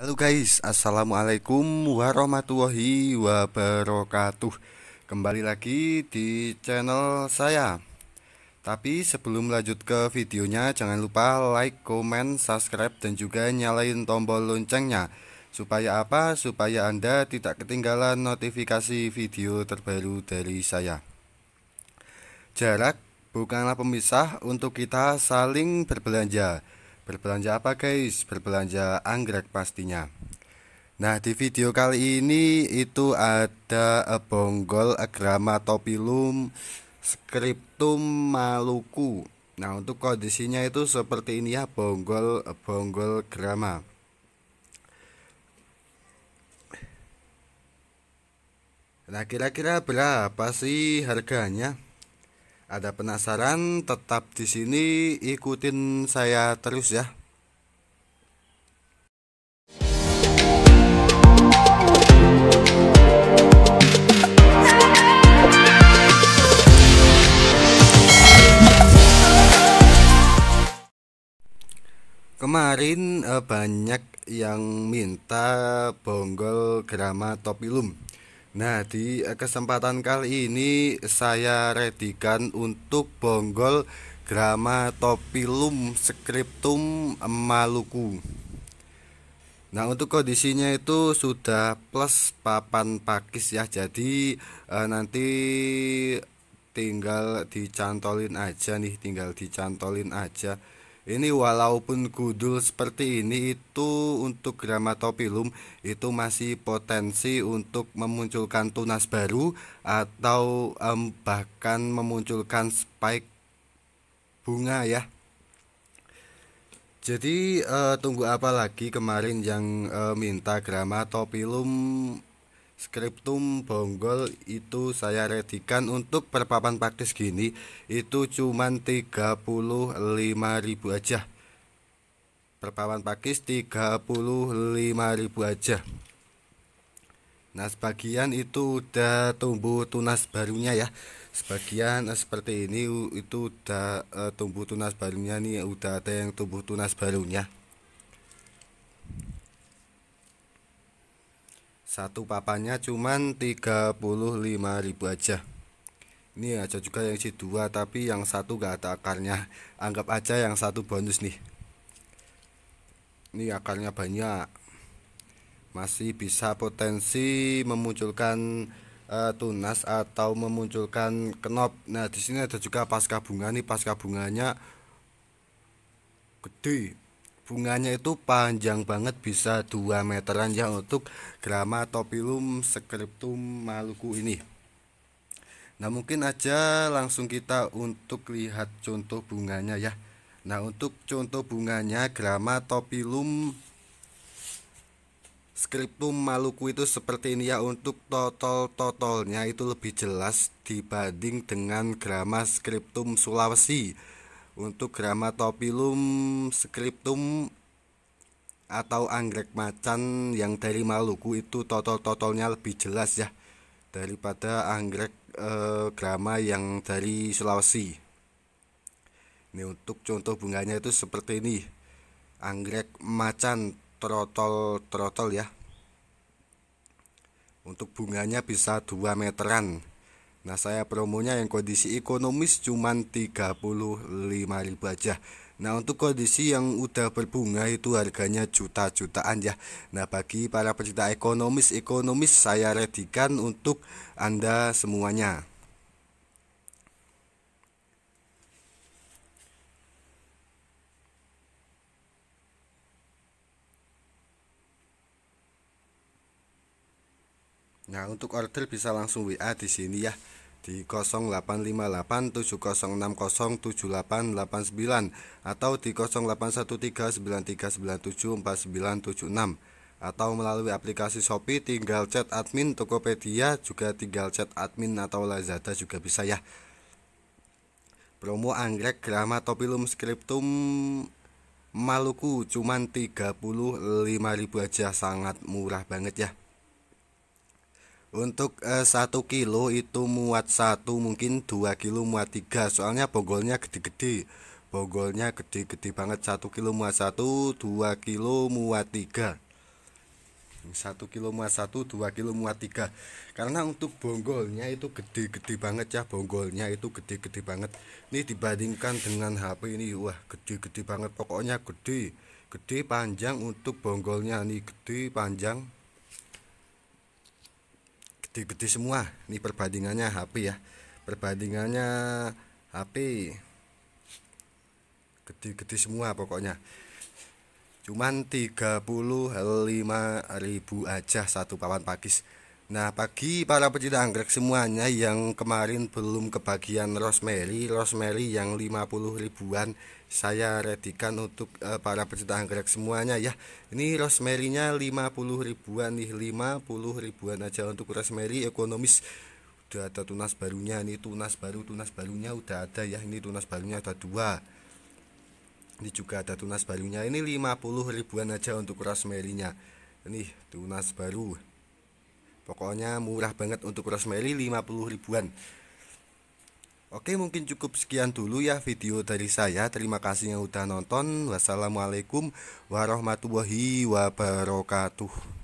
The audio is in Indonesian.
Halo guys, assalamualaikum warahmatullahi wabarakatuh. Kembali lagi di channel saya. Tapi sebelum lanjut ke videonya, jangan lupa like, comment, subscribe, dan juga nyalain tombol loncengnya. Supaya apa? Supaya Anda tidak ketinggalan notifikasi video terbaru dari saya. Jarak bukanlah pemisah untuk kita saling berbelanja Berbelanja apa guys? Berbelanja anggrek pastinya Nah di video kali ini itu ada bonggol agrama eh, topilum scriptum maluku Nah untuk kondisinya itu seperti ini ya bonggol eh, bonggol grama Nah kira-kira berapa sih harganya? ada penasaran tetap di sini ikutin saya terus ya Kemarin eh, banyak yang minta bonggol grama topilum Nah, di eh, kesempatan kali ini saya redikan untuk bonggol drama Topilum Scriptum Maluku. Nah, untuk kondisinya itu sudah plus papan pakis ya. Jadi eh, nanti tinggal dicantolin aja nih, tinggal dicantolin aja. Ini walaupun gudul seperti ini itu untuk Gramatopilum itu masih potensi untuk memunculkan tunas baru atau um, bahkan memunculkan spike bunga ya. Jadi uh, tunggu apa lagi kemarin yang uh, minta Gramatopilum Skriptum bonggol itu saya redikan untuk perpapan praktis gini itu cuman 35.000 aja. Perpapan praktis 35.000 aja. Nah, sebagian itu udah tumbuh tunas barunya ya. Sebagian eh, seperti ini itu udah eh, tumbuh tunas barunya nih, udah ada yang tumbuh tunas barunya. satu papannya cuman 35.000 aja ini aja juga yang c dua tapi yang satu gak ada akarnya anggap aja yang satu bonus nih ini akarnya banyak masih bisa potensi memunculkan uh, tunas atau memunculkan kenop. Nah, di sini ada juga pasca bunga nih, pasca bunganya gede bunganya itu panjang banget bisa 2 meteran ya untuk Gramatopilum scriptum Maluku ini nah mungkin aja langsung kita untuk lihat contoh bunganya ya nah untuk contoh bunganya Gramatopilum scriptum Maluku itu seperti ini ya untuk total totalnya itu lebih jelas dibanding dengan grama scriptum Sulawesi untuk Gramatopilum scriptum atau anggrek macan yang dari Maluku itu totol-totolnya lebih jelas ya daripada anggrek eh, grama yang dari Sulawesi. Ini untuk contoh bunganya itu seperti ini. Anggrek macan trotol-trotol ya. Untuk bunganya bisa 2 meteran. Nah saya promonya yang kondisi ekonomis cuma lima ribu aja Nah untuk kondisi yang udah berbunga itu harganya juta-jutaan ya Nah bagi para pecinta ekonomis-ekonomis saya redikan untuk Anda semuanya Nah, untuk order bisa langsung WA di sini ya di 085870607889 atau di 081393974976 atau melalui aplikasi Shopee tinggal chat admin Tokopedia juga tinggal chat admin atau Lazada juga bisa ya promo anggrek Grama Topilum Scriptum Maluku cuman 35.000 aja sangat murah banget ya untuk eh, 1 kilo itu muat 1 mungkin 2 kilo muat 3 soalnya bonggolnya gede-gede. Bonggolnya gede-gede banget 1 kilo muat 1, 2 kilo muat 3. 1 kilo muat 1, 2 kilo muat 3. Karena untuk bonggolnya itu gede-gede banget ya, bonggolnya itu gede-gede banget. Ini dibandingkan dengan HP ini wah gede-gede banget pokoknya gede. Gede panjang untuk bonggolnya nih gede panjang gede-gede semua ini perbandingannya HP ya perbandingannya HP gede-gede semua pokoknya cuman lima ribu aja satu papan pakis Nah pagi para pecinta anggrek semuanya yang kemarin belum kebagian rosemary Rosemary yang 50 ribuan saya redikan untuk uh, para pecinta anggrek semuanya ya Ini rosemarynya 50 ribuan nih 50 ribuan aja untuk rosemary ekonomis Udah ada tunas barunya ini tunas baru tunas barunya udah ada ya ini tunas barunya ada dua Ini juga ada tunas barunya ini 50 ribuan aja untuk rosemary nya Ini tunas baru Pokoknya murah banget untuk rosemary 50 ribuan. Oke, mungkin cukup sekian dulu ya video dari saya. Terima kasih yang udah nonton. Wassalamualaikum warahmatullahi wabarakatuh.